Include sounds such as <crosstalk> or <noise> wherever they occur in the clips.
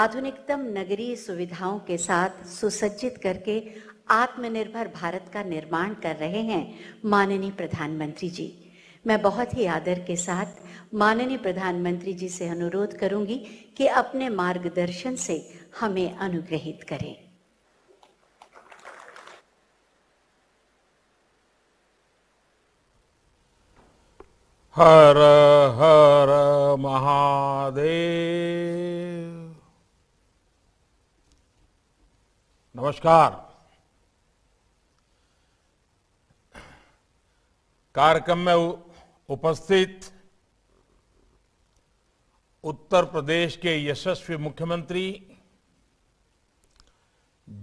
आधुनिकतम नगरीय सुविधाओं के साथ सुसज्जित करके आत्मनिर्भर भारत का निर्माण कर रहे हैं माननीय प्रधानमंत्री जी मैं बहुत ही आदर के साथ माननीय प्रधानमंत्री जी से अनुरोध करूंगी कि अपने मार्गदर्शन से हमें अनुग्रहित करें हर हर महादेव नमस्कार कार्यक्रम में उपस्थित उत्तर प्रदेश के यशस्वी मुख्यमंत्री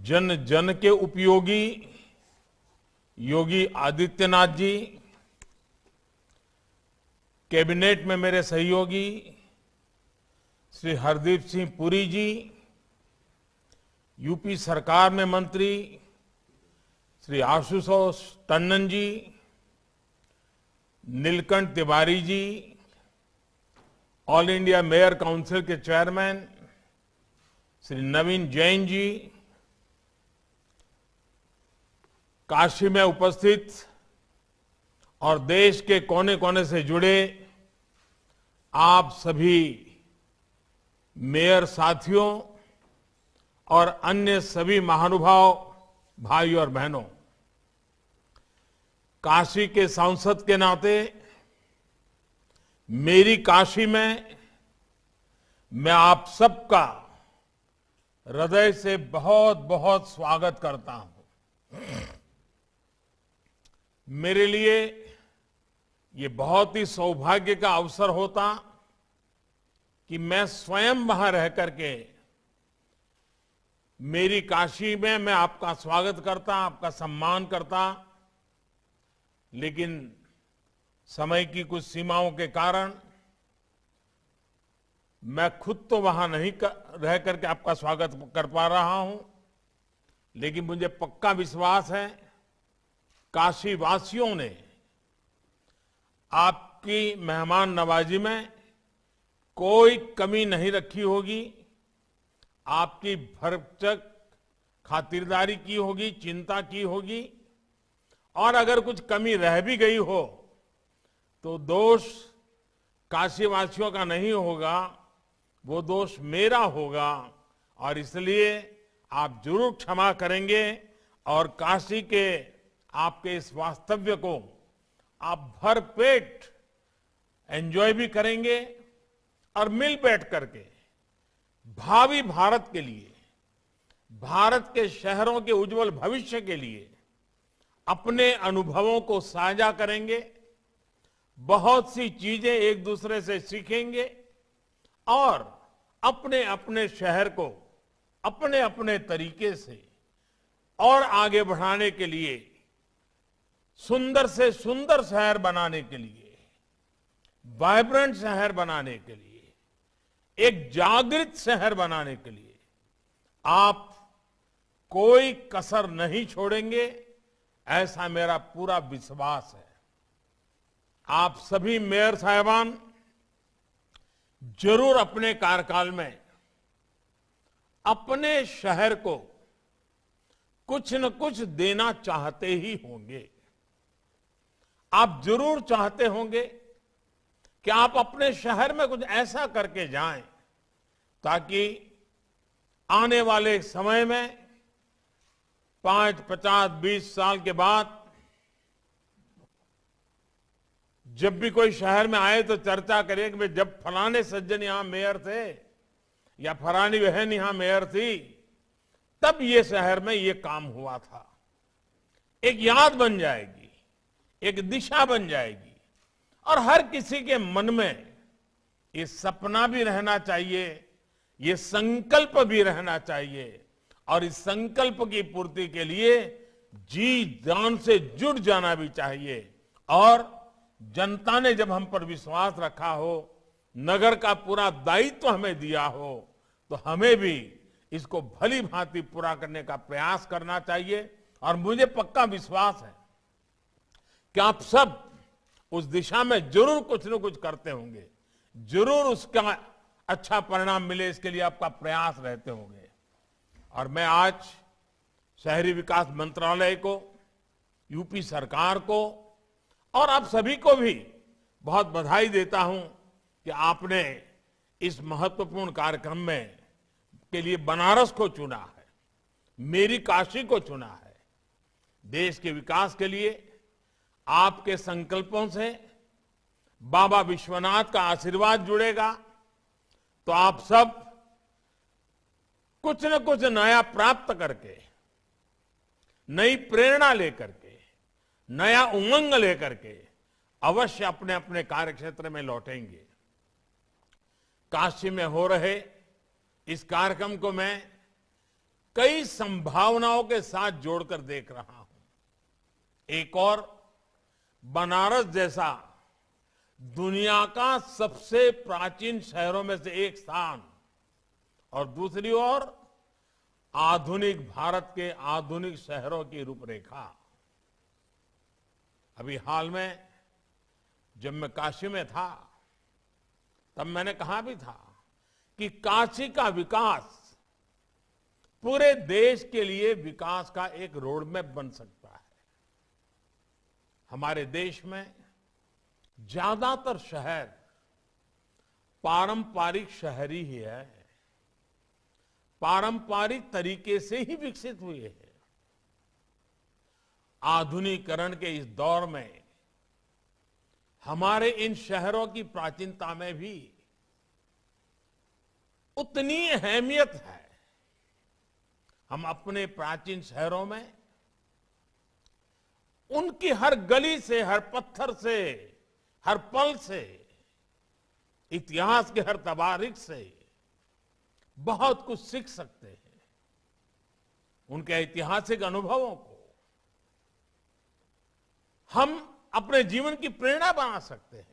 जन जन के उपयोगी योगी आदित्यनाथ जी कैबिनेट में मेरे सहयोगी श्री हरदीप सिंह पुरी जी यूपी सरकार में मंत्री Shri Ashutosh Tandon ji Neelkanth Tiwari ji all India mayor council के चेयरमैन श्री नवीन जैन जी काशी में उपस्थित और देश के कोने कोने से जुड़े आप सभी मेयर साथियों और अन्य सभी महानुभाव भाई और बहनों काशी के सांसद के नाते मेरी काशी में मैं आप सबका हृदय से बहुत बहुत स्वागत करता हूं मेरे लिए ये बहुत ही सौभाग्य का अवसर होता कि मैं स्वयं वहां रह करके के मेरी काशी में मैं आपका स्वागत करता आपका सम्मान करता लेकिन समय की कुछ सीमाओं के कारण मैं खुद तो वहां नहीं कर, रह करके आपका स्वागत कर पा रहा हूं लेकिन मुझे पक्का विश्वास है काशी वासियों ने आपकी मेहमान नवाजी में कोई कमी नहीं रखी होगी आपकी भरचक खातिरदारी की होगी चिंता की होगी और अगर कुछ कमी रह भी गई हो तो दोष काशीवासियों का नहीं होगा वो दोष मेरा होगा और इसलिए आप जरूर क्षमा करेंगे और काशी के आपके इस वास्तव्य को आप भरपेट एंजॉय भी करेंगे और मिल बैठ करके भावी भारत के लिए भारत के शहरों के उज्जवल भविष्य के लिए अपने अनुभवों को साझा करेंगे बहुत सी चीजें एक दूसरे से सीखेंगे और अपने अपने शहर को अपने अपने तरीके से और आगे बढ़ाने के लिए सुंदर से सुंदर शहर बनाने के लिए वाइब्रेंट शहर बनाने के लिए एक जागृत शहर बनाने के लिए आप कोई कसर नहीं छोड़ेंगे ऐसा मेरा पूरा विश्वास है आप सभी मेयर साहबान जरूर अपने कार्यकाल में अपने शहर को कुछ न कुछ देना चाहते ही होंगे आप जरूर चाहते होंगे कि आप अपने शहर में कुछ ऐसा करके जाएं ताकि आने वाले समय में पांच पचास बीस साल के बाद जब भी कोई शहर में आए तो चर्चा करें कि जब फलाने सज्जन यहां मेयर थे या फलानी बहन यहां मेयर थी तब ये शहर में ये काम हुआ था एक याद बन जाएगी एक दिशा बन जाएगी और हर किसी के मन में ये सपना भी रहना चाहिए ये संकल्प भी रहना चाहिए और इस संकल्प की पूर्ति के लिए जी जान से जुट जाना भी चाहिए और जनता ने जब हम पर विश्वास रखा हो नगर का पूरा दायित्व हमें दिया हो तो हमें भी इसको भली भांति पूरा करने का प्रयास करना चाहिए और मुझे पक्का विश्वास है कि आप सब उस दिशा में जरूर कुछ न कुछ करते होंगे जरूर उसका अच्छा परिणाम मिले इसके लिए आपका प्रयास रहते होंगे और मैं आज शहरी विकास मंत्रालय को यूपी सरकार को और आप सभी को भी बहुत बधाई देता हूं कि आपने इस महत्वपूर्ण कार्यक्रम में के लिए बनारस को चुना है मेरी काशी को चुना है देश के विकास के लिए आपके संकल्पों से बाबा विश्वनाथ का आशीर्वाद जुड़ेगा तो आप सब कुछ न कुछ नया प्राप्त करके नई प्रेरणा लेकर के नया उमंग लेकर के अवश्य अपने अपने कार्यक्षेत्र में लौटेंगे काशी में हो रहे इस कार्यक्रम को मैं कई संभावनाओं के साथ जोड़कर देख रहा हूं एक और बनारस जैसा दुनिया का सबसे प्राचीन शहरों में से एक स्थान और दूसरी ओर आधुनिक भारत के आधुनिक शहरों की रूपरेखा अभी हाल में जब मैं काशी में था तब मैंने कहा भी था कि काशी का विकास पूरे देश के लिए विकास का एक रोडमैप बन सकता हमारे देश में ज्यादातर शहर पारंपरिक शहरी ही है पारंपरिक तरीके से ही विकसित हुए हैं आधुनिकरण के इस दौर में हमारे इन शहरों की प्राचीनता में भी उतनी अहमियत है हम अपने प्राचीन शहरों में उनकी हर गली से हर पत्थर से हर पल से इतिहास के हर तबारिक से बहुत कुछ सीख सकते हैं उनके ऐतिहासिक अनुभवों को हम अपने जीवन की प्रेरणा बना सकते हैं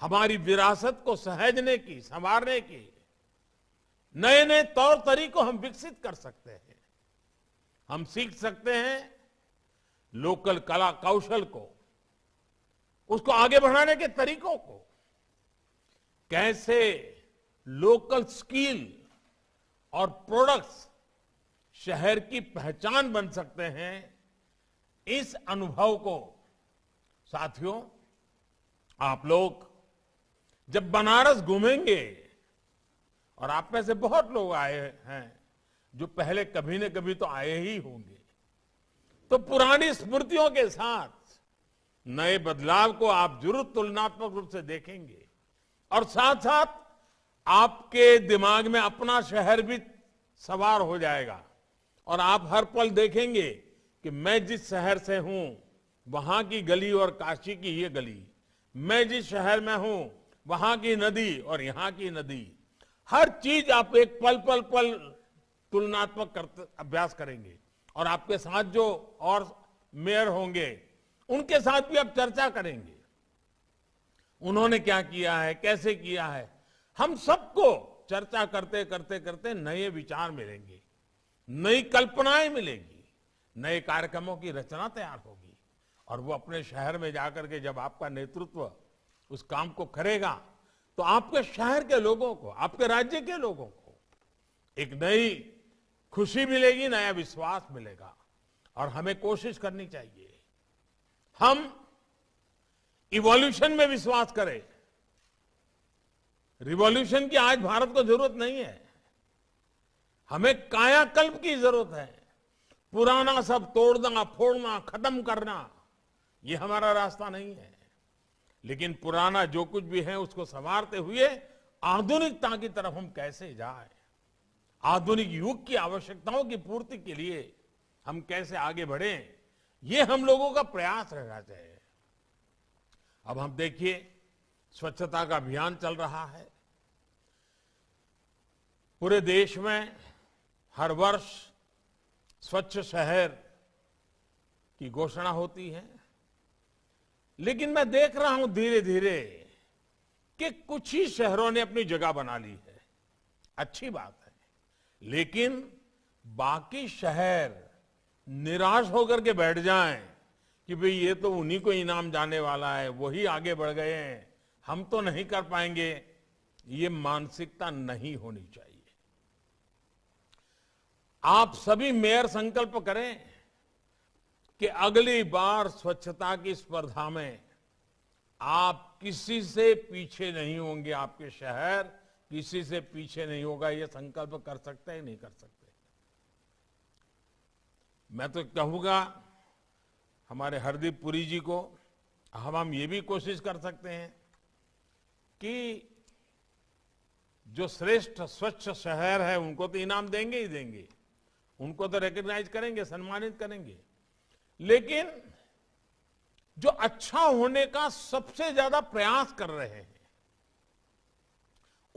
हमारी विरासत को सहजने की संवारने की नए नए तौर तरीकों हम विकसित कर सकते हैं हम सीख सकते हैं लोकल कला कौशल को उसको आगे बढ़ाने के तरीकों को कैसे लोकल स्किल और प्रोडक्ट्स शहर की पहचान बन सकते हैं इस अनुभव को साथियों आप लोग जब बनारस घूमेंगे और आप में से बहुत लोग आए हैं जो पहले कभी न कभी तो आए ही होंगे तो पुरानी स्मृतियों के साथ नए बदलाव को आप जरूर तुलनात्मक रूप से देखेंगे और साथ साथ आपके दिमाग में अपना शहर भी सवार हो जाएगा और आप हर पल देखेंगे कि मैं जिस शहर से हूं वहां की गली और काशी की ये गली मैं जिस शहर में हूं वहां की नदी और यहां की नदी हर चीज आप एक पल पल पल तुलनात्मक करते अभ्यास करेंगे और आपके साथ जो और मेयर होंगे उनके साथ भी आप चर्चा करेंगे उन्होंने क्या किया है कैसे किया है हम सबको चर्चा करते करते करते नए विचार मिलेंगे नई कल्पनाएं मिलेंगी नए कार्यक्रमों की रचना तैयार होगी और वो अपने शहर में जाकर के जब आपका नेतृत्व उस काम को करेगा तो आपके शहर के लोगों को आपके राज्य के लोगों को एक नई खुशी मिलेगी नया विश्वास मिलेगा और हमें कोशिश करनी चाहिए हम इवोल्यूशन में विश्वास करें रिवॉल्यूशन की आज भारत को जरूरत नहीं है हमें कायाकल्प की जरूरत है पुराना सब तोड़ना फोड़ना खत्म करना ये हमारा रास्ता नहीं है लेकिन पुराना जो कुछ भी है उसको संवारते हुए आधुनिकता की तरफ हम कैसे जाए आधुनिक युग की आवश्यकताओं की पूर्ति के लिए हम कैसे आगे बढ़े ये हम लोगों का प्रयास रहना चाहिए अब हम देखिए स्वच्छता का अभियान चल रहा है पूरे देश में हर वर्ष स्वच्छ शहर की घोषणा होती है लेकिन मैं देख रहा हूं धीरे धीरे कि कुछ ही शहरों ने अपनी जगह बना ली है अच्छी बात है लेकिन बाकी शहर निराश होकर के बैठ जाएं कि भाई ये तो उन्हीं को इनाम जाने वाला है वही आगे बढ़ गए हैं हम तो नहीं कर पाएंगे ये मानसिकता नहीं होनी चाहिए आप सभी मेयर संकल्प करें कि अगली बार स्वच्छता की स्पर्धा में आप किसी से पीछे नहीं होंगे आपके शहर किसी से पीछे नहीं होगा ये संकल्प कर सकते हैं नहीं कर सकते मैं तो कहूंगा हमारे हरदीप पुरी जी को हम हम ये भी कोशिश कर सकते हैं कि जो श्रेष्ठ स्वच्छ शहर है उनको तो इनाम देंगे ही देंगे उनको तो रिकग्नाइज करेंगे सम्मानित करेंगे लेकिन जो अच्छा होने का सबसे ज्यादा प्रयास कर रहे हैं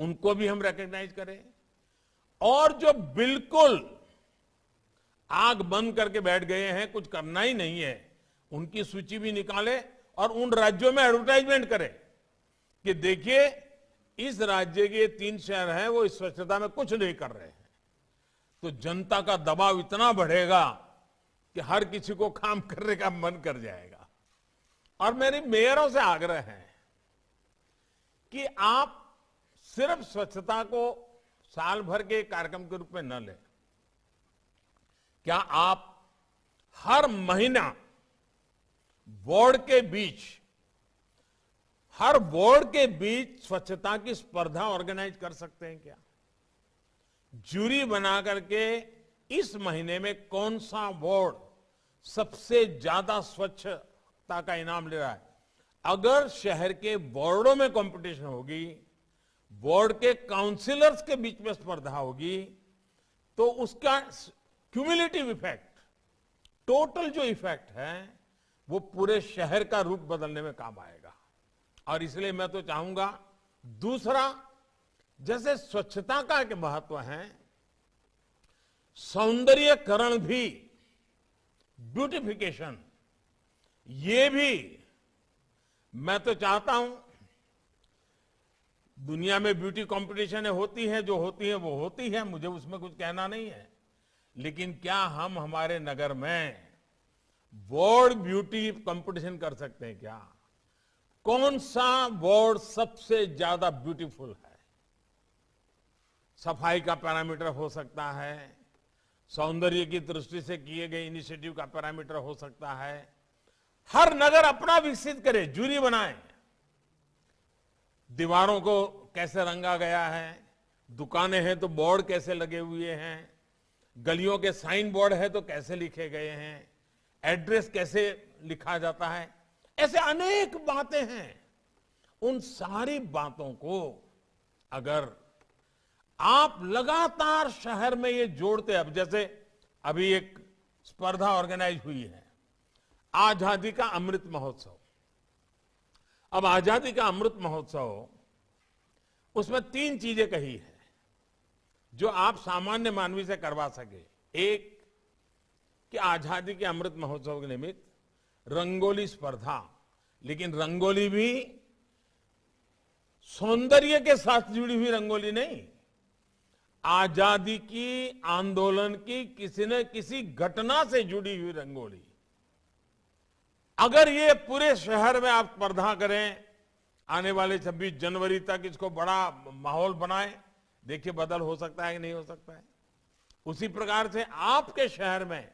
उनको भी हम रिकग्नाइज करें और जो बिल्कुल आग बंद करके बैठ गए हैं कुछ करना ही नहीं है उनकी सूची भी निकाले और उन राज्यों में एडवर्टाइजमेंट करें कि देखिए इस राज्य के तीन शहर हैं वो इस स्वच्छता में कुछ नहीं कर रहे हैं तो जनता का दबाव इतना बढ़ेगा कि हर किसी को काम <laughs> करने का मन कर जाएगा और मेरी मेयरों से आग्रह है कि आप सिर्फ स्वच्छता को साल भर के कार्यक्रम के रूप में न लें क्या आप हर महीना बोर्ड के बीच हर बोर्ड के बीच स्वच्छता की स्पर्धा ऑर्गेनाइज कर सकते हैं क्या जूरी बना करके इस महीने में कौन सा बोर्ड सबसे ज्यादा स्वच्छता का इनाम ले रहा है अगर शहर के बोर्डों में कंपटीशन होगी बोर्ड के काउंसिलर्स के बीच में स्पर्धा होगी तो उसका क्यूमुलेटिव इफेक्ट टोटल जो इफेक्ट है वो पूरे शहर का रूप बदलने में काम आएगा और इसलिए मैं तो चाहूंगा दूसरा जैसे स्वच्छता का एक महत्व है सौंदर्यकरण भी ब्यूटिफिकेशन ये भी मैं तो चाहता हूं दुनिया में ब्यूटी कॉम्पिटिशन होती है जो होती है वो होती है मुझे उसमें कुछ कहना नहीं है लेकिन क्या हम हमारे नगर में वर्ल्ड ब्यूटी कंपटीशन कर सकते हैं क्या कौन सा वर्ड सबसे ज्यादा ब्यूटीफुल है सफाई का पैरामीटर हो सकता है सौंदर्य की दृष्टि से किए गए इनिशिएटिव का पैरामीटर हो सकता है हर नगर अपना विकसित करे जूरी बनाए दीवारों को कैसे रंगा गया है दुकानें हैं तो बोर्ड कैसे लगे हुए हैं गलियों के साइन बोर्ड है तो कैसे लिखे गए हैं एड्रेस कैसे लिखा जाता है ऐसे अनेक बातें हैं उन सारी बातों को अगर आप लगातार शहर में ये जोड़ते अब जैसे अभी एक स्पर्धा ऑर्गेनाइज हुई है आजादी का अमृत महोत्सव अब आजादी का अमृत महोत्सव उसमें तीन चीजें कही है जो आप सामान्य मानवी से करवा सके एक कि आजादी के अमृत महोत्सव के निमित्त रंगोली स्पर्धा लेकिन रंगोली भी सौंदर्य के साथ जुड़ी हुई रंगोली नहीं आजादी की आंदोलन की किसी न किसी घटना से जुड़ी हुई रंगोली अगर ये पूरे शहर में आप स्पर्धा करें आने वाले 26 जनवरी तक इसको बड़ा माहौल बनाए देखिए बदल हो सकता है कि नहीं हो सकता है उसी प्रकार से आपके शहर में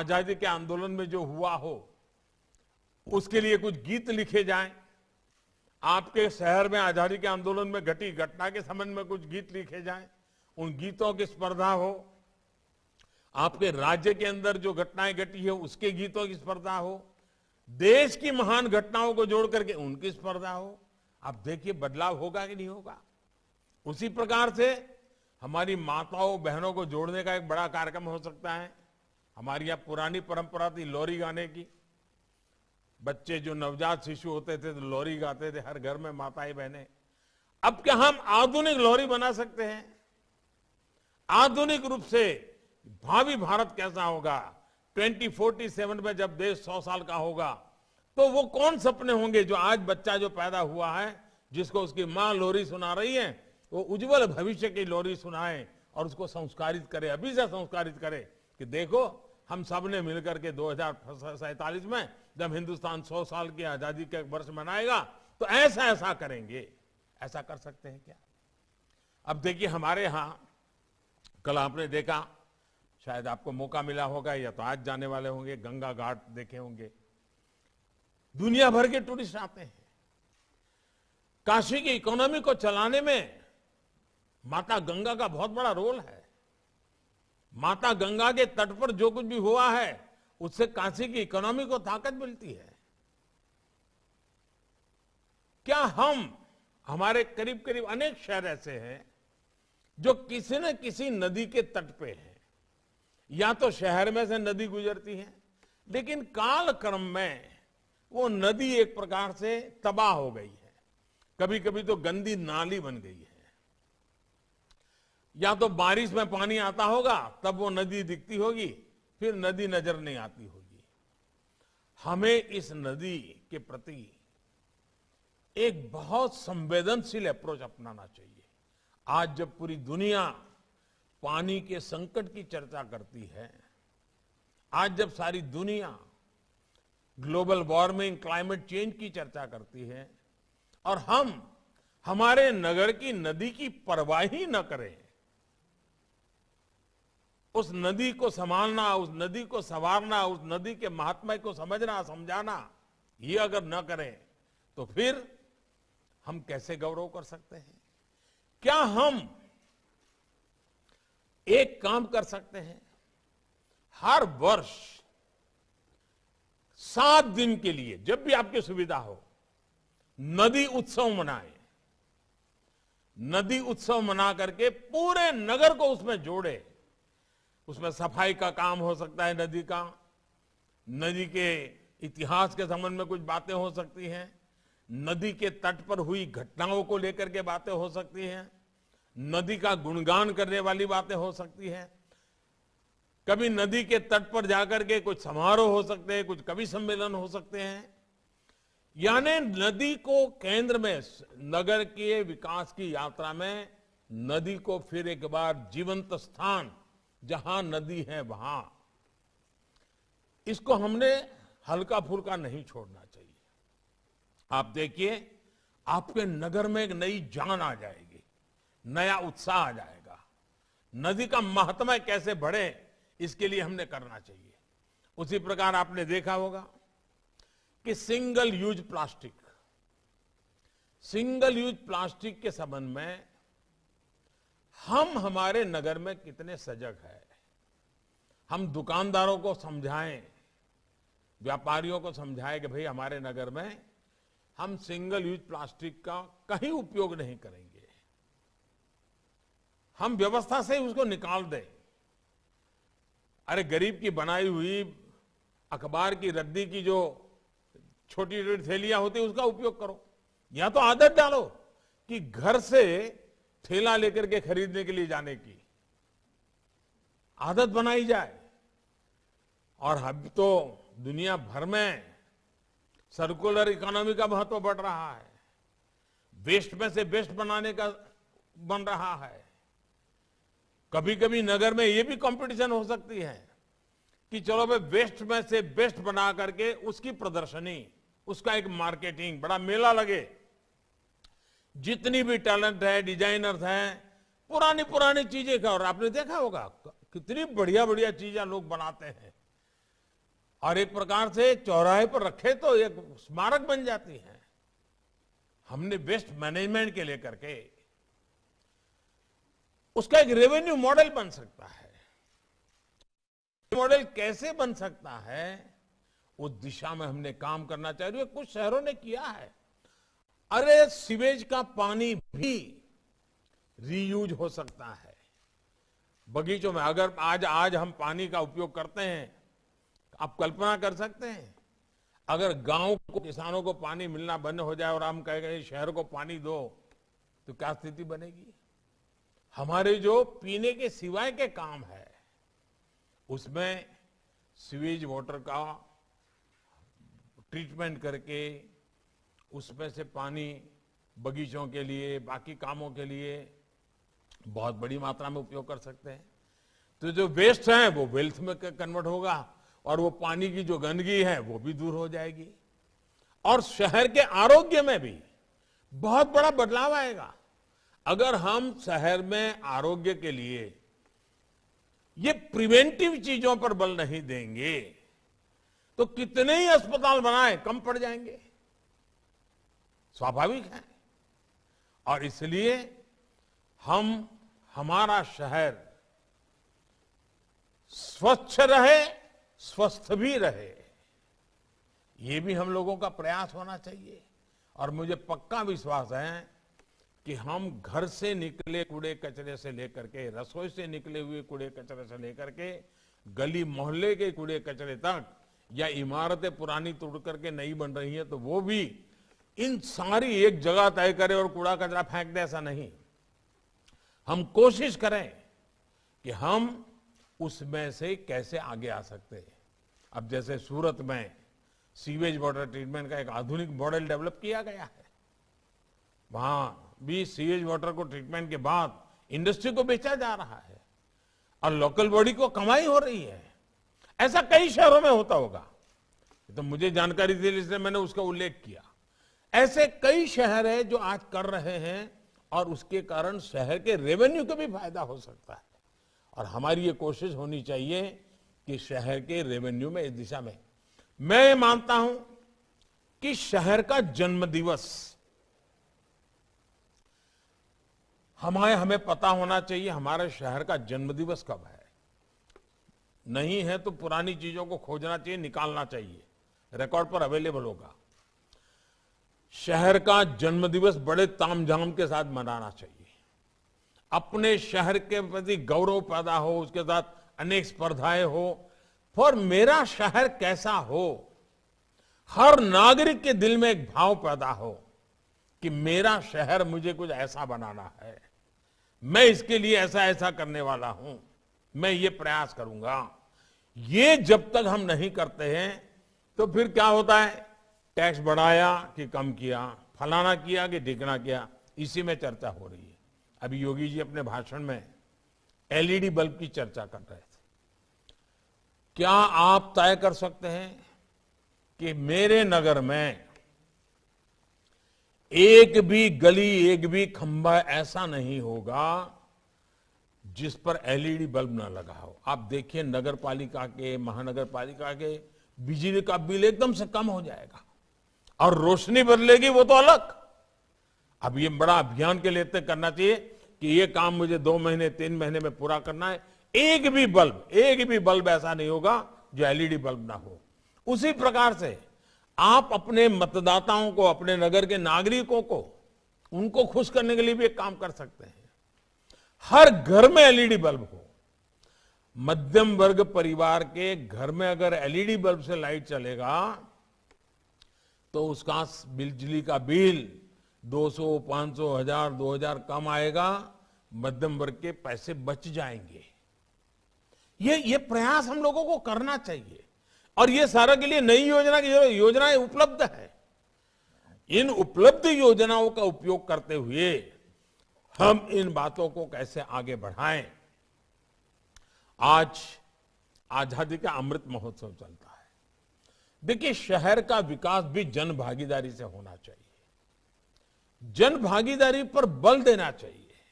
आजादी के आंदोलन में जो हुआ हो उसके लिए कुछ गीत लिखे जाएं आपके शहर में आजादी के आंदोलन में घटी घटना के संबंध में कुछ गीत लिखे जाएं उन गीतों की स्पर्धा हो आपके राज्य के अंदर जो घटनाएं घटी है उसके गीतों की स्पर्धा हो देश की महान घटनाओं को जोड़ करके उनकी स्पर्धा हो आप देखिए बदलाव होगा कि नहीं होगा उसी प्रकार से हमारी माताओं बहनों को जोड़ने का एक बड़ा कार्यक्रम हो सकता है हमारी यहाँ पुरानी परंपरा थी लोरी गाने की बच्चे जो नवजात शिशु होते थे तो लोरी गाते थे हर घर में माताएं बहने अब क्या हम आधुनिक लोरी बना सकते हैं आधुनिक रूप से भावी भारत कैसा होगा 2047 में जब देश 100 साल का होगा तो वो कौन सपने होंगे जो आज बच्चा जो पैदा हुआ है जिसको उसकी माँ लोरी सुना रही है वो उज्जवल भविष्य की लोरी सुनाए और उसको संस्कारित करे अभी से संस्कारित करे कि देखो हम सब ने मिलकर के दो में जब हिंदुस्तान 100 साल की आजादी का वर्ष मनाएगा तो ऐसा ऐसा करेंगे ऐसा कर सकते हैं क्या अब देखिए हमारे यहां कल आपने देखा शायद आपको मौका मिला होगा या तो आज जाने वाले होंगे गंगा घाट देखे होंगे दुनिया भर के टूरिस्ट आते हैं काशी की इकोनॉमी को चलाने में माता गंगा का बहुत बड़ा रोल है माता गंगा के तट पर जो कुछ भी हुआ है उससे काशी की इकोनॉमी को ताकत मिलती है क्या हम हमारे करीब करीब अनेक शहर ऐसे हैं जो किसी न किसी नदी के तट पे हैं या तो शहर में से नदी गुजरती है लेकिन काल क्रम में वो नदी एक प्रकार से तबाह हो गई है कभी कभी तो गंदी नाली बन गई है या तो बारिश में पानी आता होगा तब वो नदी दिखती होगी फिर नदी नजर नहीं आती होगी हमें इस नदी के प्रति एक बहुत संवेदनशील अप्रोच अपनाना चाहिए आज जब पूरी दुनिया पानी के संकट की चर्चा करती है आज जब सारी दुनिया ग्लोबल वार्मिंग क्लाइमेट चेंज की चर्चा करती है और हम हमारे नगर की नदी की परवाह ही न करें उस नदी को संभालना उस नदी को संवारना उस नदी के महात्मा को समझना समझाना ये अगर न करें तो फिर हम कैसे गौरव कर सकते हैं क्या हम एक काम कर सकते हैं हर वर्ष सात दिन के लिए जब भी आपकी सुविधा हो नदी उत्सव मनाए नदी उत्सव मना करके पूरे नगर को उसमें जोड़े उसमें सफाई का काम हो सकता है नदी का नदी के इतिहास के संबंध में कुछ बातें हो सकती हैं नदी के तट पर हुई घटनाओं को लेकर के बातें हो सकती हैं नदी का गुणगान करने वाली बातें हो सकती है कभी नदी के तट पर जाकर के कुछ समारोह हो सकते हैं कुछ कवि सम्मेलन हो सकते हैं यानी नदी को केंद्र में नगर के विकास की यात्रा में नदी को फिर एक बार जीवंत स्थान जहां नदी है वहां इसको हमने हल्का फुल्का नहीं छोड़ना चाहिए आप देखिए आपके नगर में एक नई जान आ जाएगी नया उत्साह आ जाएगा नदी का महत्व कैसे बढ़े इसके लिए हमने करना चाहिए उसी प्रकार आपने देखा होगा कि single use plastic single use plastic के संबंध में हम हमारे नगर में कितने सजग है हम दुकानदारों को समझाएं व्यापारियों को समझाएं कि भाई हमारे नगर में हम सिंगल यूज प्लास्टिक का कहीं उपयोग नहीं करेंगे हम व्यवस्था से उसको निकाल दें अरे गरीब की बनाई हुई अखबार की रद्दी की जो छोटी छोटी थैलियां होती उसका उपयोग करो या तो आदत डालो कि घर से ठेला लेकर के खरीदने के लिए जाने की आदत बनाई जाए और अब तो दुनिया भर में सर्कुलर इकोनॉमी का महत्व बढ़ रहा है वेस्ट में से बेस्ट बनाने का बन रहा है कभी कभी नगर में ये भी कंपटीशन हो सकती है कि चलो भाई बेस्ट में से बेस्ट बना करके उसकी प्रदर्शनी उसका एक मार्केटिंग बड़ा मेला लगे जितनी भी टैलेंट है डिजाइनर्स हैं पुरानी पुरानी चीजें का और आपने देखा होगा कितनी बढ़िया बढ़िया चीजें लोग बनाते हैं और एक प्रकार से चौराहे पर रखे तो एक स्मारक बन जाती है हमने बेस्ट मैनेजमेंट के लेकर के उसका एक रेवेन्यू मॉडल बन सकता है मॉडल कैसे बन सकता है उस दिशा में हमने काम करना चाहिए कुछ शहरों ने किया है अरे सीवेज का पानी भी रीयूज हो सकता है बगीचों में अगर आज आज हम पानी का उपयोग करते हैं आप कल्पना कर सकते हैं अगर गांव को किसानों को पानी मिलना बंद हो जाए और हम कहेंगे शहर को पानी दो तो क्या स्थिति बनेगी हमारे जो पीने के सिवाय के काम है उसमें सीवेज वाटर का ट्रीटमेंट करके उसमें से पानी बगीचों के लिए बाकी कामों के लिए बहुत बड़ी मात्रा में उपयोग कर सकते हैं तो जो वेस्ट है वो वेल्थ में कन्वर्ट होगा और वो पानी की जो गंदगी है वो भी दूर हो जाएगी और शहर के आरोग्य में भी बहुत बड़ा बदलाव आएगा अगर हम शहर में आरोग्य के लिए ये प्रिवेंटिव चीजों पर बल नहीं देंगे तो कितने ही अस्पताल बनाए कम पड़ जाएंगे स्वाभाविक है और इसलिए हम हमारा शहर स्वच्छ रहे स्वस्थ भी रहे ये भी हम लोगों का प्रयास होना चाहिए और मुझे पक्का विश्वास है कि हम घर से निकले कूड़े कचरे से लेकर के रसोई से निकले हुए कूड़े कचरे से लेकर के गली मोहल्ले के कूड़े कचरे तक या इमारतें पुरानी तोड़ करके नहीं बन रही है तो वो भी इन सारी एक जगह तय करें और कूड़ा कचरा फेंक दे ऐसा नहीं हम कोशिश करें कि हम उसमें से कैसे आगे आ सकते हैं अब जैसे सूरत में सीवेज वाटर ट्रीटमेंट का एक आधुनिक मॉडल डेवलप किया गया है वहां भी सीवेज वाटर को ट्रीटमेंट के बाद इंडस्ट्री को बेचा जा रहा है और लोकल बॉडी को कमाई हो रही है ऐसा कई शहरों में होता होगा तो मुझे जानकारी दी इसलिए मैंने उसका उल्लेख किया ऐसे कई शहर है जो आज कर रहे हैं और उसके कारण शहर के रेवेन्यू को भी फायदा हो सकता है और हमारी ये कोशिश होनी चाहिए कि शहर के रेवेन्यू में इस दिशा में मैं मानता हूं कि शहर का जन्म दिवस हमारे हमें पता होना चाहिए हमारे शहर का जन्म दिवस कब है नहीं है तो पुरानी चीजों को खोजना चाहिए निकालना चाहिए रिकॉर्ड पर अवेलेबल होगा शहर का जन्म दिवस बड़े तामझाम के साथ मनाना चाहिए अपने शहर के प्रति गौरव पैदा हो उसके साथ अनेक स्पर्धाएं हो और मेरा शहर कैसा हो हर नागरिक के दिल में एक भाव पैदा हो कि मेरा शहर मुझे कुछ ऐसा बनाना है मैं इसके लिए ऐसा ऐसा करने वाला हूं मैं ये प्रयास करूंगा ये जब तक हम नहीं करते हैं तो फिर क्या होता है टैक्स बढ़ाया कि कम किया फलाना किया कि ढिकना किया इसी में चर्चा हो रही है अभी योगी जी अपने भाषण में एलईडी बल्ब की चर्चा कर रहे थे क्या आप तय कर सकते हैं कि मेरे नगर में एक भी गली एक भी खंबा ऐसा नहीं होगा जिस पर एलईडी बल्ब ना लगा हो आप देखिए नगर पालिका के महानगर पालिका के बिजली का बिल एकदम से कम हो जाएगा और रोशनी बदलेगी वो तो अलग अब ये बड़ा अभियान के लेते करना चाहिए कि ये काम मुझे दो महीने तीन महीने में पूरा करना है एक भी बल्ब एक भी बल्ब ऐसा नहीं होगा जो एलईडी बल्ब ना हो उसी प्रकार से आप अपने मतदाताओं को अपने नगर के नागरिकों को उनको खुश करने के लिए भी एक काम कर सकते हैं हर घर में एलईडी बल्ब हो मध्यम वर्ग परिवार के घर में अगर एलईडी बल्ब से लाइट चलेगा तो उसका बिजली का बिल 200, 500, हजार 2000 कम आएगा मध्यम वर्ग के पैसे बच जाएंगे ये ये प्रयास हम लोगों को करना चाहिए और ये सारा के लिए नई योजना की योजनाएं उपलब्ध है इन उपलब्ध योजनाओं का उपयोग करते हुए हम इन बातों को कैसे आगे बढ़ाएं आज आजादी का अमृत महोत्सव चलता है देखिए शहर का विकास भी जन भागीदारी से होना चाहिए जन भागीदारी पर बल देना चाहिए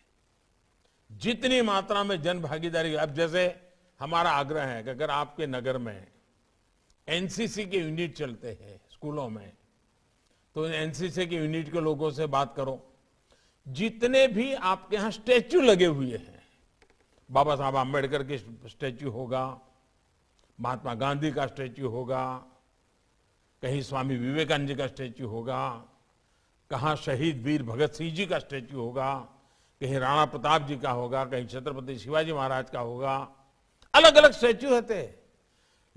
जितनी मात्रा में जन भागीदारी अब जैसे हमारा आग्रह है कि अगर आपके नगर में एनसीसी के यूनिट चलते हैं स्कूलों में तो एनसीसी के यूनिट के लोगों से बात करो जितने भी आपके यहां स्टैच्यू लगे हुए हैं बाबा साहब आंबेडकर के स्टैच्यू होगा महात्मा गांधी का स्टैच्यू होगा कहीं स्वामी विवेकानंद जी का स्टैच्यू होगा कहा शहीद वीर भगत सिंह जी का स्टैच्यू होगा कहीं राणा प्रताप जी का होगा कहीं छत्रपति शिवाजी महाराज का होगा अलग अलग स्टैच्यू रहते हैं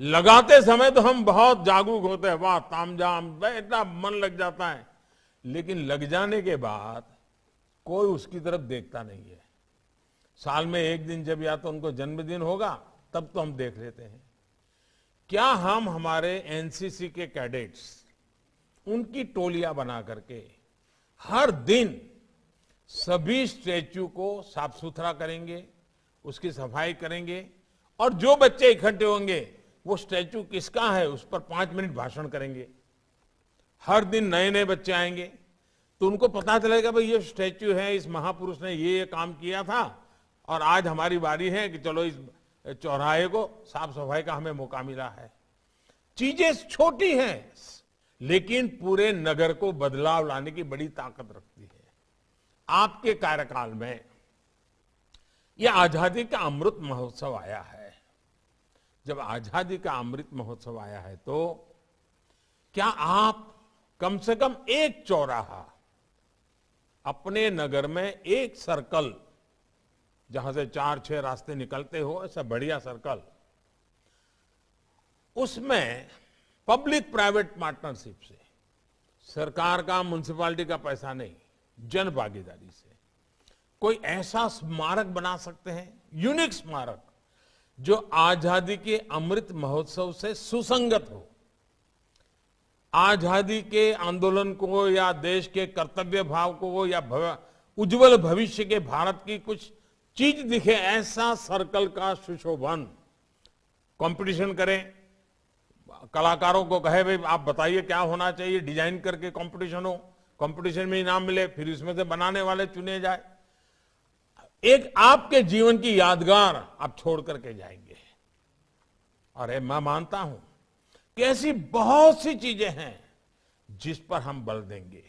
लगाते समय तो हम बहुत जागरूक होते हैं वाह जाम इतना मन लग जाता है लेकिन लग जाने के बाद कोई उसकी तरफ देखता नहीं है साल में एक दिन जब या तो उनको जन्मदिन होगा तब तो हम देख लेते हैं क्या हम हमारे एनसीसी के कैडेट्स उनकी टोलियां बना करके हर दिन सभी स्टैचू को साफ सुथरा करेंगे उसकी सफाई करेंगे और जो बच्चे इकट्ठे होंगे वो स्टैचू किसका है उस पर पांच मिनट भाषण करेंगे हर दिन नए नए बच्चे आएंगे तो उनको पता चलेगा भाई ये स्टैचू है इस महापुरुष ने ये ये काम किया था और आज हमारी बारी है कि चलो इस चौराहे को साफ सफाई का हमें मौका मिला है चीजें छोटी हैं लेकिन पूरे नगर को बदलाव लाने की बड़ी ताकत रखती है आपके कार्यकाल में यह आजादी का अमृत महोत्सव आया है जब आजादी का अमृत महोत्सव आया है तो क्या आप कम से कम एक चौराहा अपने नगर में एक सर्कल जहां से चार छह रास्ते निकलते हो ऐसा बढ़िया सर्कल उसमें पब्लिक प्राइवेट पार्टनरशिप से सरकार का म्युनिसपालिटी का पैसा नहीं जन भागीदारी से कोई ऐसा स्मारक बना सकते हैं यूनिक स्मारक जो आजादी के अमृत महोत्सव से सुसंगत हो आजादी के आंदोलन को या देश के कर्तव्य भाव को या भव, उज्जवल भविष्य के भारत की कुछ चीज दिखे ऐसा सर्कल का सुशोभन कंपटीशन करें कलाकारों को कहे भाई आप बताइए क्या होना चाहिए डिजाइन करके कंपटीशन हो कंपटीशन में इनाम मिले फिर उसमें से बनाने वाले चुने जाए एक आपके जीवन की यादगार आप छोड़ करके जाएंगे और मैं मानता हूं कि ऐसी बहुत सी चीजें हैं जिस पर हम बल देंगे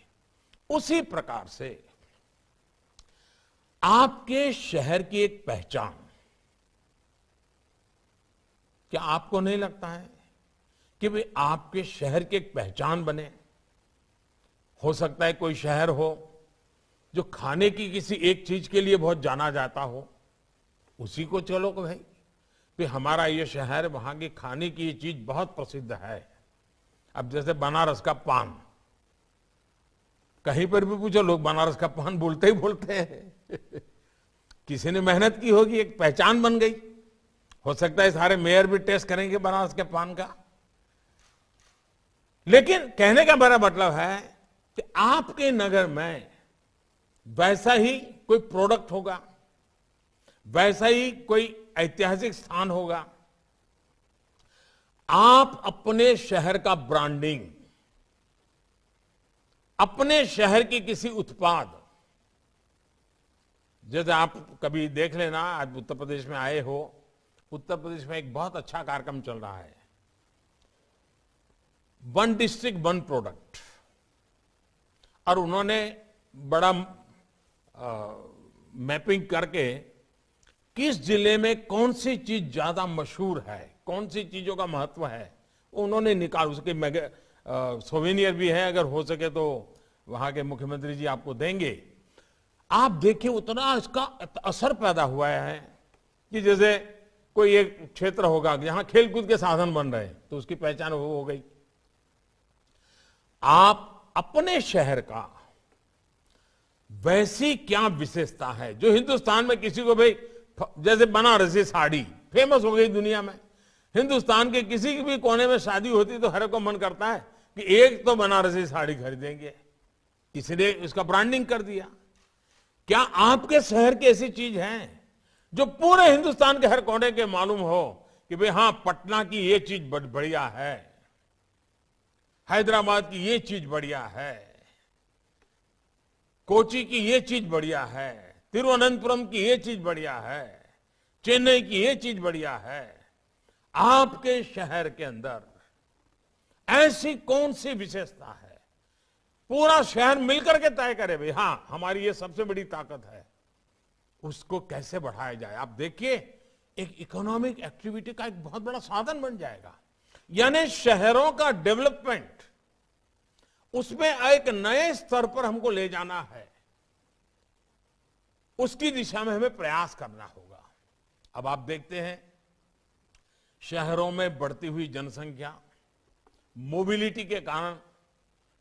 उसी प्रकार से आपके शहर की एक पहचान क्या आपको नहीं लगता है कि भाई आपके शहर की एक पहचान बने हो सकता है कोई शहर हो जो खाने की किसी एक चीज के लिए बहुत जाना जाता हो उसी को चलो को भाई भी हमारा ये शहर वहां की खाने की ये चीज बहुत प्रसिद्ध है अब जैसे बनारस का पान कहीं पर भी पूछो लोग बनारस का पान बोलते ही बोलते हैं <laughs> किसी ने मेहनत की होगी एक पहचान बन गई हो सकता है सारे मेयर भी टेस्ट करेंगे बनारस के पान का लेकिन कहने का बड़ा मतलब है कि आपके नगर में वैसा ही कोई प्रोडक्ट होगा वैसा ही कोई ऐतिहासिक स्थान होगा आप अपने शहर का ब्रांडिंग अपने शहर की किसी उत्पाद जैसे आप कभी देख लेना आज उत्तर प्रदेश में आए हो उत्तर प्रदेश में एक बहुत अच्छा कार्यक्रम चल रहा है वन डिस्ट्रिक्ट वन प्रोडक्ट और उन्होंने बड़ा मैपिंग करके किस जिले में कौन सी चीज ज्यादा मशहूर है कौन सी चीजों का महत्व है उन्होंने निकाल उसके सोवेनियर भी है अगर हो सके तो वहां के मुख्यमंत्री जी आपको देंगे आप देखिए उतना इसका असर पैदा हुआ है कि जैसे कोई एक क्षेत्र होगा जहां खेलकूद के साधन बन रहे हैं तो उसकी पहचान वो हो गई आप अपने शहर का वैसी क्या विशेषता है जो हिंदुस्तान में किसी को भाई जैसे बनारसी साड़ी फेमस हो गई दुनिया में हिंदुस्तान के किसी भी कोने में शादी होती तो हर को मन करता है कि एक तो बनारसी साड़ी खरीदेंगे किसी ने उसका ब्रांडिंग कर दिया क्या आपके शहर की ऐसी चीज है जो पूरे हिंदुस्तान के हर कोने के मालूम हो कि भाई हाँ पटना की ये चीज बढ़िया है हैदराबाद की ये चीज बढ़िया है कोची की ये चीज बढ़िया है तिरुवनंतपुरम की ये चीज बढ़िया है चेन्नई की ये चीज बढ़िया है आपके शहर के अंदर ऐसी कौन सी विशेषता है पूरा शहर मिलकर के तय करे भाई हां हमारी ये सबसे बड़ी ताकत है उसको कैसे बढ़ाया जाए आप देखिए एक इकोनॉमिक एक्टिविटी का एक बहुत बड़ा साधन बन जाएगा यानी शहरों का डेवलपमेंट उसमें एक नए स्तर पर हमको ले जाना है उसकी दिशा में हमें प्रयास करना होगा अब आप देखते हैं शहरों में बढ़ती हुई जनसंख्या मोबिलिटी के कारण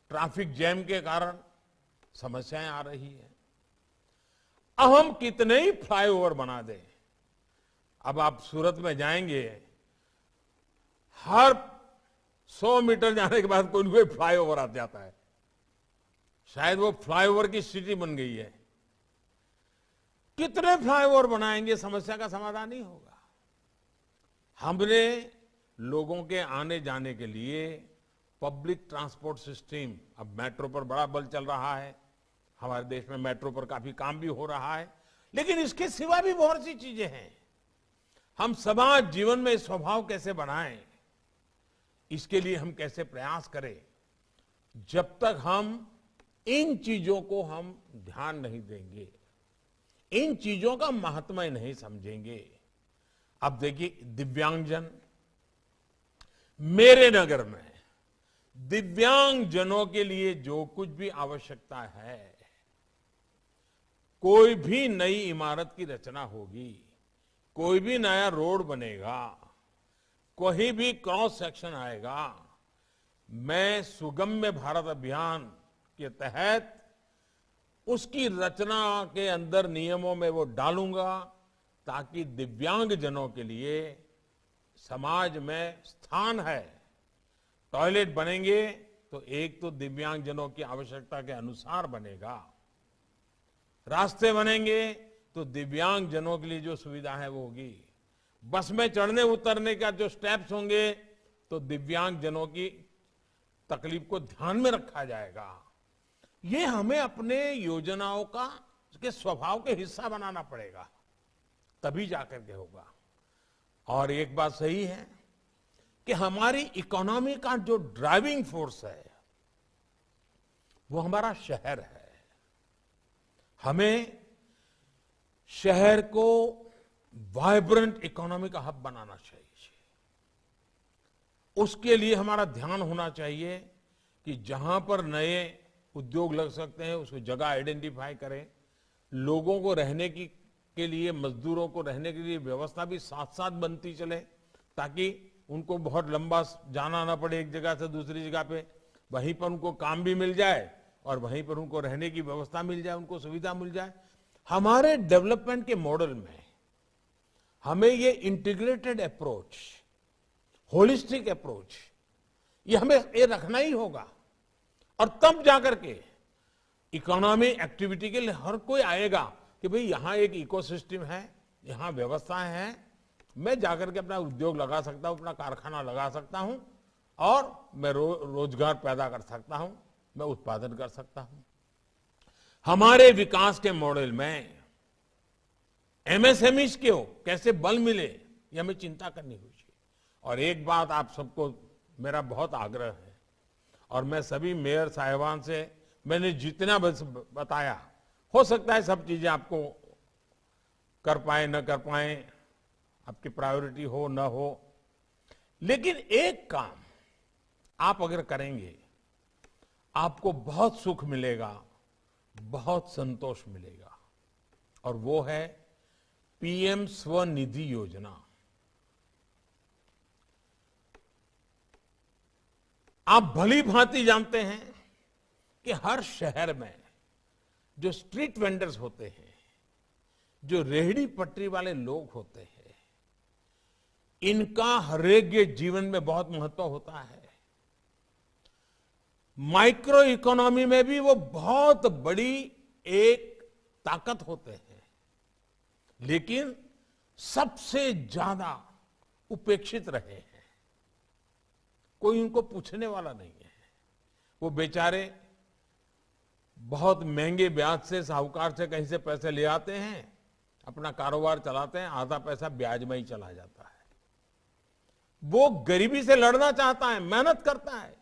ट्रैफिक जैम के कारण समस्याएं आ रही है अब हम कितने ही फ्लाईओवर बना दें अब आप सूरत में जाएंगे हर सौ मीटर जाने के बाद कोई कोई फ्लाईओवर आ जाता है शायद वो फ्लाईओवर की सिटी बन गई है कितने फ्लाईओवर बनाएंगे समस्या का समाधान नहीं होगा हमने लोगों के आने जाने के लिए पब्लिक ट्रांसपोर्ट सिस्टम अब मेट्रो पर बड़ा बल चल रहा है हमारे देश में मेट्रो पर काफी काम भी हो रहा है लेकिन इसके सिवा भी बहुत सी चीजें हैं हम समाज जीवन में स्वभाव कैसे बनाएं इसके लिए हम कैसे प्रयास करें जब तक हम इन चीजों को हम ध्यान नहीं देंगे इन चीजों का महत्व नहीं समझेंगे अब देखिए दिव्यांगजन मेरे नगर में दिव्यांगजनों के लिए जो कुछ भी आवश्यकता है कोई भी नई इमारत की रचना होगी कोई भी नया रोड बनेगा कोई भी क्रॉस सेक्शन आएगा मैं सुगम्य भारत अभियान के तहत उसकी रचना के अंदर नियमों में वो डालूंगा ताकि दिव्यांग जनों के लिए समाज में स्थान है टॉयलेट बनेंगे तो एक तो दिव्यांग जनों की आवश्यकता के अनुसार बनेगा रास्ते बनेंगे तो दिव्यांग जनों के लिए जो सुविधा है वो होगी बस में चढ़ने उतरने का जो स्टेप्स होंगे तो दिव्यांग जनों की तकलीफ को ध्यान में रखा जाएगा ये हमें अपने योजनाओं का के स्वभाव के हिस्सा बनाना पड़ेगा तभी जाकर के होगा और एक बात सही है कि हमारी इकोनॉमी का जो ड्राइविंग फोर्स है वो हमारा शहर है हमें शहर को वाइब्रेंट इकोनॉमी का हब बनाना चाहिए उसके लिए हमारा ध्यान होना चाहिए कि जहां पर नए उद्योग लग सकते हैं उसको जगह आइडेंटिफाई करें लोगों को रहने की के लिए मजदूरों को रहने के लिए व्यवस्था भी साथ साथ बनती चले ताकि उनको बहुत लंबा जाना ना पड़े एक जगह से दूसरी जगह पे वहीं पर उनको काम भी मिल जाए और वहीं पर उनको रहने की व्यवस्था मिल जाए उनको सुविधा मिल जाए हमारे डेवलपमेंट के मॉडल में हमें ये इंटीग्रेटेड अप्रोच होलिस्टिक अप्रोच ये हमें ये रखना ही होगा और तब जाकर के इकोनॉमी एक्टिविटी के लिए हर कोई आएगा कि भाई यहां एक इकोसिस्टम है यहां व्यवस्थाएं हैं मैं जाकर के अपना उद्योग लगा सकता हूं अपना कारखाना लगा सकता हूं और मैं रो, रोजगार पैदा कर सकता हूं मैं उत्पादन कर सकता हूं हमारे विकास के मॉडल में एमएसएमई e हो कैसे बल मिले ये हमें चिंता करनी हुई चाहिए और एक बात आप सबको मेरा बहुत आग्रह है और मैं सभी मेयर साहिबान से मैंने जितना बस बताया हो सकता है सब चीजें आपको कर पाए न कर पाए आपकी प्रायोरिटी हो न हो लेकिन एक काम आप अगर करेंगे आपको बहुत सुख मिलेगा बहुत संतोष मिलेगा और वो है पीएम स्वनिधि योजना आप भली भांति जानते हैं कि हर शहर में जो स्ट्रीट वेंडर्स होते हैं जो रेहड़ी पटरी वाले लोग होते हैं इनका हरेक जीवन में बहुत महत्व होता है माइक्रो इकोनॉमी में भी वो बहुत बड़ी एक ताकत होते हैं लेकिन सबसे ज्यादा उपेक्षित रहे हैं कोई उनको पूछने वाला नहीं है वो बेचारे बहुत महंगे ब्याज से साहूकार से कहीं से पैसे ले आते हैं अपना कारोबार चलाते हैं आधा पैसा ब्याज में ही चला जाता है वो गरीबी से लड़ना चाहता है मेहनत करता है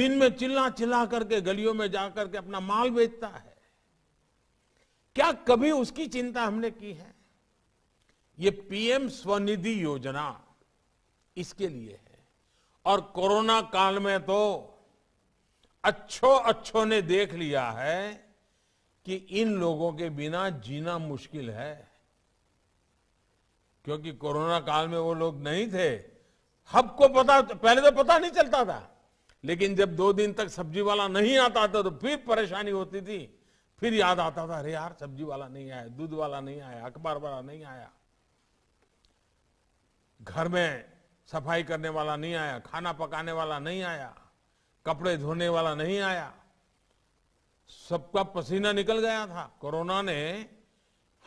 दिन में चिल्ला चिल्ला करके गलियों में जाकर के अपना माल बेचता है क्या कभी उसकी चिंता हमने की है ये पीएम स्वनिधि योजना इसके लिए है और कोरोना काल में तो अच्छो अच्छों ने देख लिया है कि इन लोगों के बिना जीना मुश्किल है क्योंकि कोरोना काल में वो लोग नहीं थे हमको पता पहले तो पता नहीं चलता था लेकिन जब दो दिन तक सब्जी वाला नहीं आता था तो फिर परेशानी होती थी फिर याद आता था अरे यार सब्जी वाला नहीं आया दूध वाला नहीं आया अखबार वाला नहीं आया घर में सफाई करने वाला नहीं आया खाना पकाने वाला नहीं आया कपड़े धोने वाला नहीं आया सबका पसीना निकल गया था कोरोना ने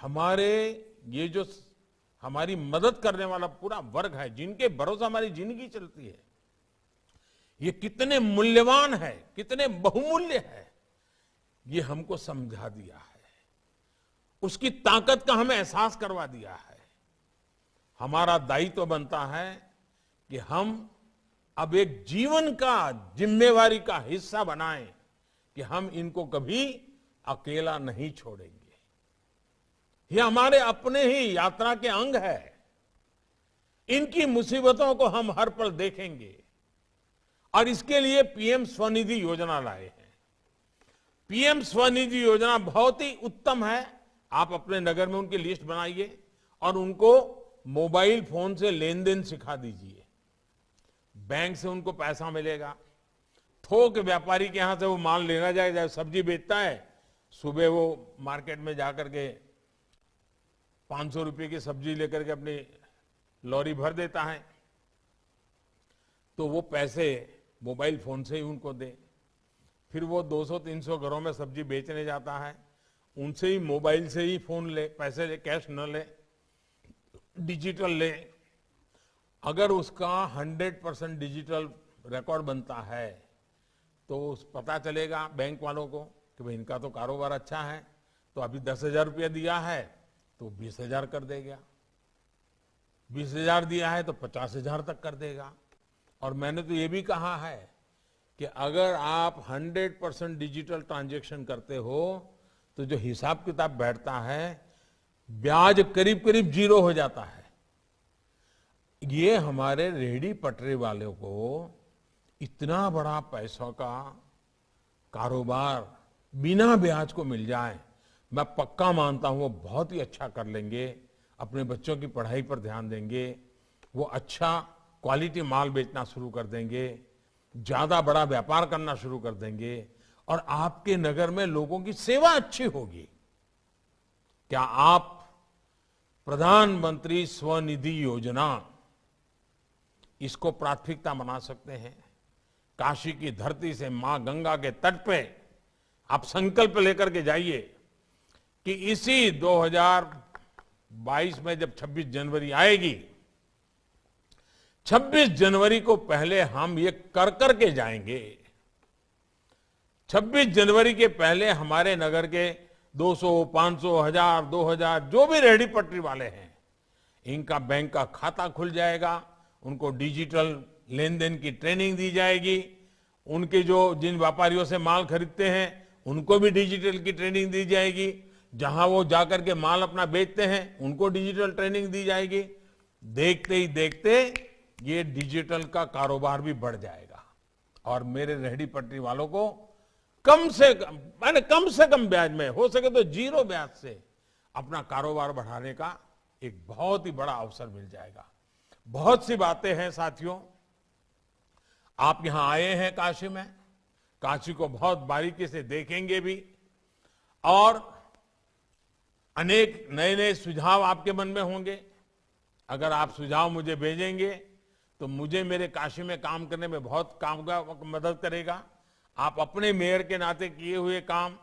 हमारे ये जो हमारी मदद करने वाला पूरा वर्ग है जिनके भरोसा हमारी जिंदगी चलती है ये कितने मूल्यवान है कितने बहुमूल्य है ये हमको समझा दिया है उसकी ताकत का हमें एहसास करवा दिया है हमारा दायित्व तो बनता है कि हम अब एक जीवन का जिम्मेवारी का हिस्सा बनाएं कि हम इनको कभी अकेला नहीं छोड़ेंगे ये हमारे अपने ही यात्रा के अंग है इनकी मुसीबतों को हम हर पल देखेंगे और इसके लिए पीएम स्वनिधि योजना लाए हैं पीएम स्वनिधि योजना बहुत ही उत्तम है आप अपने नगर में उनकी लिस्ट बनाइए और उनको मोबाइल फोन से लेन देन सिखा दीजिए बैंक से उनको पैसा मिलेगा थोक व्यापारी के यहां से वो माल लेना जाएगा सब्जी बेचता है सुबह वो मार्केट में जाकर के पांच सौ की सब्जी लेकर के अपनी लॉरी भर देता है तो वो पैसे मोबाइल फोन से ही उनको दें फिर वो 200-300 घरों में सब्जी बेचने जाता है उनसे ही मोबाइल से ही फोन ले पैसे ले कैश न ले डिजिटल ले अगर उसका 100 परसेंट डिजिटल रिकॉर्ड बनता है तो पता चलेगा बैंक वालों को कि भाई इनका तो कारोबार अच्छा है तो अभी दस हजार रुपया दिया है तो बीस हजार कर देगा बीस हजार दिया है तो पचास हजार तक कर देगा और मैंने तो ये भी कहा है कि अगर आप 100 परसेंट डिजिटल ट्रांजेक्शन करते हो तो जो हिसाब किताब बैठता है ब्याज करीब करीब जीरो हो जाता है ये हमारे रेहड़ी पटरी वालों को इतना बड़ा पैसों का कारोबार बिना ब्याज को मिल जाए मैं पक्का मानता हूं वो बहुत ही अच्छा कर लेंगे अपने बच्चों की पढ़ाई पर ध्यान देंगे वो अच्छा क्वालिटी माल बेचना शुरू कर देंगे ज्यादा बड़ा व्यापार करना शुरू कर देंगे और आपके नगर में लोगों की सेवा अच्छी होगी क्या आप प्रधानमंत्री स्वनिधि योजना इसको प्राथमिकता बना सकते हैं काशी की धरती से मां गंगा के तट पे आप संकल्प लेकर के जाइए कि इसी 2022 में जब 26 जनवरी आएगी 26 जनवरी को पहले हम ये कर कर के जाएंगे 26 जनवरी के पहले हमारे नगर के 200, 500, हजार 2000 जो भी रेहड़ी पटरी वाले हैं इनका बैंक का खाता खुल जाएगा उनको डिजिटल लेन देन की ट्रेनिंग दी जाएगी उनके जो जिन व्यापारियों से माल खरीदते हैं उनको भी डिजिटल की ट्रेनिंग दी जाएगी जहां वो जाकर के माल अपना बेचते हैं उनको डिजिटल ट्रेनिंग दी जाएगी देखते ही देखते ये डिजिटल का कारोबार भी बढ़ जाएगा और मेरे रेहड़ी पटरी वालों को कम से कम मैंने कम से कम ब्याज में हो सके तो जीरो ब्याज से अपना कारोबार बढ़ाने का एक बहुत ही बड़ा अवसर मिल जाएगा बहुत सी बातें हैं साथियों आप यहां आए हैं काशी में काशी को बहुत बारीकी से देखेंगे भी और अनेक नए नए सुझाव आपके मन में होंगे अगर आप सुझाव मुझे भेजेंगे तो मुझे मेरे काशी में काम करने में बहुत काम का मदद करेगा आप अपने मेयर के नाते किए हुए काम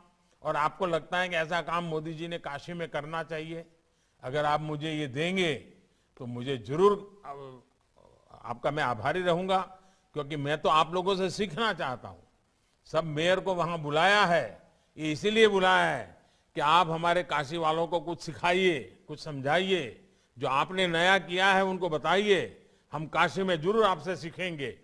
और आपको लगता है कि ऐसा काम मोदी जी ने काशी में करना चाहिए अगर आप मुझे ये देंगे तो मुझे जरूर आपका मैं आभारी रहूंगा क्योंकि मैं तो आप लोगों से सीखना चाहता हूं सब मेयर को वहां बुलाया है ये इसीलिए बुलाया है कि आप हमारे काशी वालों को कुछ सिखाइए कुछ समझाइए जो आपने नया किया है उनको बताइए हम काशी में जरूर आपसे सीखेंगे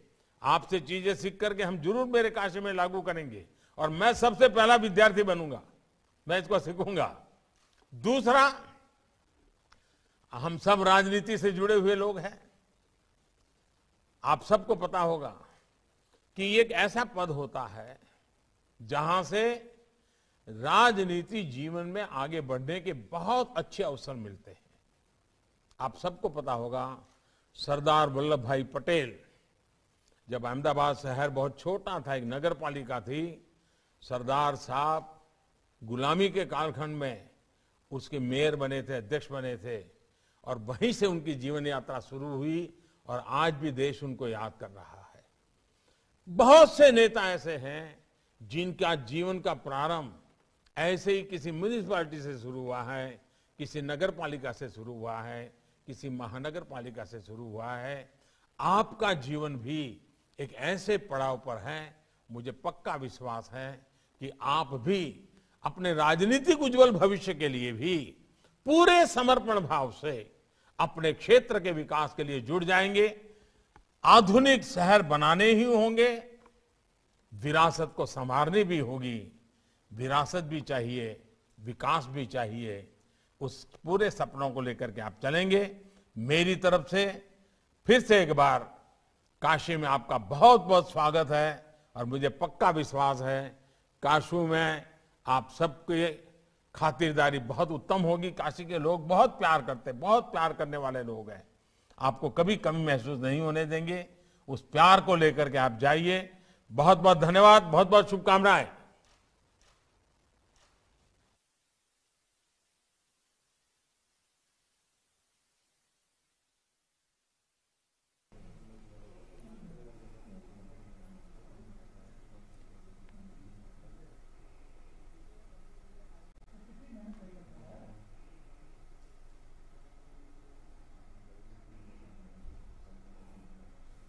आपसे चीजें सीख करके हम जरूर मेरे काशी में लागू करेंगे और मैं सबसे पहला विद्यार्थी बनूंगा मैं इसको सीखूंगा दूसरा हम सब राजनीति से जुड़े हुए लोग हैं आप सबको पता होगा कि एक ऐसा पद होता है जहां से राजनीति जीवन में आगे बढ़ने के बहुत अच्छे अवसर मिलते हैं आप सबको पता होगा सरदार वल्लभ भाई पटेल जब अहमदाबाद शहर बहुत छोटा था एक नगर पालिका थी सरदार साहब गुलामी के कालखंड में उसके मेयर बने थे अध्यक्ष बने थे और वहीं से उनकी जीवन यात्रा शुरू हुई और आज भी देश उनको याद कर रहा है बहुत से नेता ऐसे हैं जिनका जीवन का प्रारंभ ऐसे ही किसी म्यूनिसपालिटी से शुरू हुआ है किसी नगर पालिका से शुरू हुआ है किसी महानगर पालिका से शुरू हुआ है आपका जीवन भी एक ऐसे पड़ाव पर है मुझे पक्का विश्वास है कि आप भी अपने राजनीतिक उज्जवल भविष्य के लिए भी पूरे समर्पण भाव से अपने क्षेत्र के विकास के लिए जुड़ जाएंगे आधुनिक शहर बनाने ही होंगे विरासत को संभालनी भी होगी विरासत भी चाहिए विकास भी चाहिए उस पूरे सपनों को लेकर के आप चलेंगे मेरी तरफ से फिर से एक बार काशी में आपका बहुत बहुत स्वागत है और मुझे पक्का विश्वास है काशी में आप सबके खातिरदारी बहुत उत्तम होगी काशी के लोग बहुत प्यार करते हैं बहुत प्यार करने वाले लोग हैं आपको कभी कमी महसूस नहीं होने देंगे उस प्यार को लेकर के आप जाइए बहुत बहुत धन्यवाद बहुत बहुत शुभकामनाएं